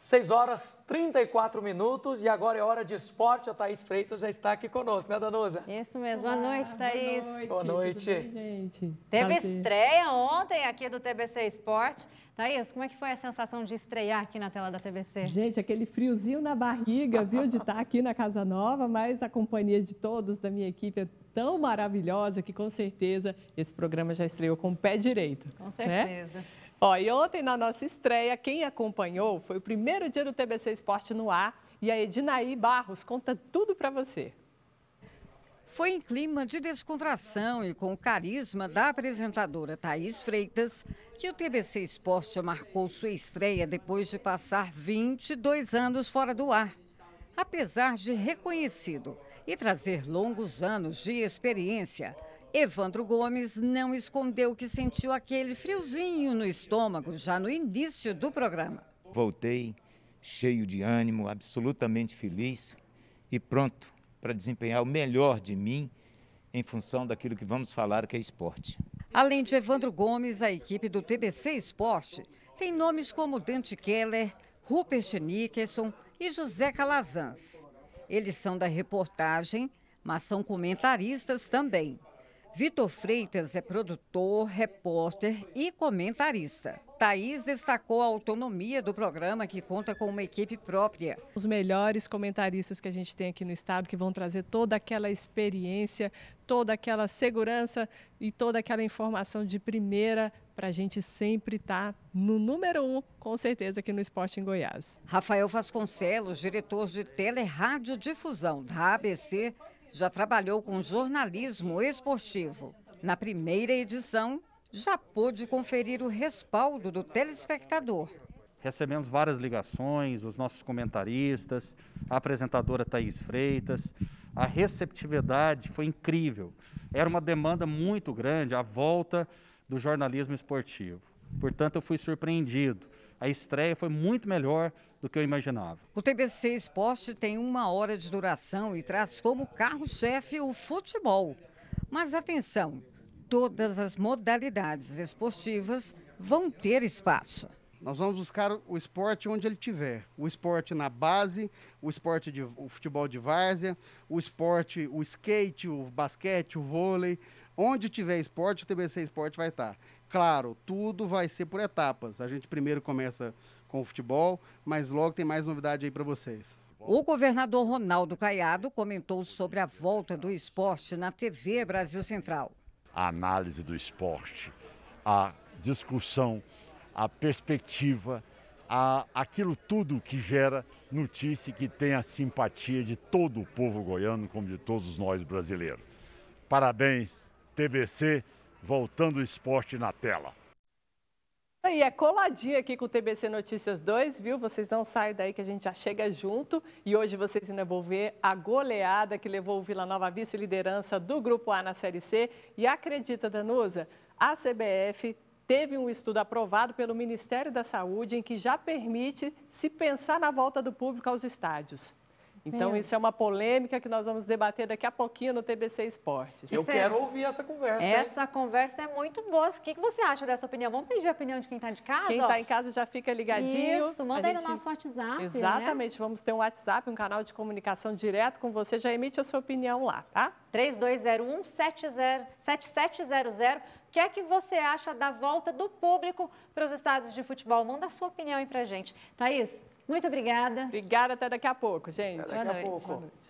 6 horas 34 minutos e agora é hora de esporte. A Thaís Freitas já está aqui conosco, né, Danusa? Isso mesmo. Boa noite, Thaís. Boa noite. Boa noite. Bem, gente? Teve Prazer. estreia ontem aqui do TBC Esporte. Thaís, como é que foi a sensação de estrear aqui na tela da TBC? Gente, aquele friozinho na barriga, viu, de estar aqui na Casa Nova, mas a companhia de todos da minha equipe é tão maravilhosa que, com certeza, esse programa já estreou com o pé direito. Com né? certeza. Né? Ó, e ontem na nossa estreia, quem acompanhou foi o primeiro dia do TBC Esporte no ar e a Edinaí Barros conta tudo para você. Foi em clima de descontração e com o carisma da apresentadora Thaís Freitas que o TBC Esporte marcou sua estreia depois de passar 22 anos fora do ar. Apesar de reconhecido e trazer longos anos de experiência, Evandro Gomes não escondeu que sentiu aquele friozinho no estômago já no início do programa. Voltei cheio de ânimo, absolutamente feliz e pronto para desempenhar o melhor de mim em função daquilo que vamos falar que é esporte. Além de Evandro Gomes, a equipe do TBC Esporte tem nomes como Dante Keller, Rupert Nickerson e José Calazans. Eles são da reportagem, mas são comentaristas também. Vitor Freitas é produtor, repórter e comentarista. Thaís destacou a autonomia do programa, que conta com uma equipe própria. Os melhores comentaristas que a gente tem aqui no estado, que vão trazer toda aquela experiência, toda aquela segurança e toda aquela informação de primeira para a gente sempre estar tá no número um, com certeza, aqui no Esporte em Goiás. Rafael Vasconcelos, diretor de Telerádio Difusão da ABC, já trabalhou com jornalismo esportivo. Na primeira edição, já pôde conferir o respaldo do telespectador. Recebemos várias ligações, os nossos comentaristas, a apresentadora Thaís Freitas. A receptividade foi incrível. Era uma demanda muito grande a volta do jornalismo esportivo. Portanto, eu fui surpreendido. A estreia foi muito melhor do que eu imaginava. O TBC Esporte tem uma hora de duração e traz como carro-chefe o futebol. Mas atenção, todas as modalidades esportivas vão ter espaço. Nós vamos buscar o esporte onde ele tiver. O esporte na base, o esporte de o futebol de várzea, o esporte, o skate, o basquete, o vôlei. Onde tiver esporte, o TBC Esporte vai estar. Claro, tudo vai ser por etapas. A gente primeiro começa com o futebol, mas logo tem mais novidade aí para vocês. O governador Ronaldo Caiado comentou sobre a volta do esporte na TV Brasil Central. A análise do esporte, a discussão, a perspectiva, a, aquilo tudo que gera notícia que tem a simpatia de todo o povo goiano, como de todos nós brasileiros. Parabéns, TBC, voltando o esporte na tela. E é coladinha aqui com o TBC Notícias 2, viu? Vocês não saem daí que a gente já chega junto. E hoje vocês ainda vão ver a goleada que levou o Vila Nova a vice-liderança do Grupo A na Série C. E acredita, Danusa, a CBF teve um estudo aprovado pelo Ministério da Saúde em que já permite se pensar na volta do público aos estádios. Então, isso é uma polêmica que nós vamos debater daqui a pouquinho no TBC Esportes. Eu é quero ouvir essa conversa. Essa hein? conversa é muito boa. O que, que você acha dessa opinião? Vamos pedir a opinião de quem está de casa? Quem está em casa já fica ligadinho. Isso, manda a aí gente... no nosso WhatsApp. Né? Exatamente, né? vamos ter um WhatsApp, um canal de comunicação direto com você. Já emite a sua opinião lá, tá? 3201 7700 o que é que você acha da volta do público para os estádios de futebol? Manda a sua opinião aí para gente. Thaís, muito obrigada. Obrigada, até daqui a pouco, gente. Até daqui Boa a noite. pouco.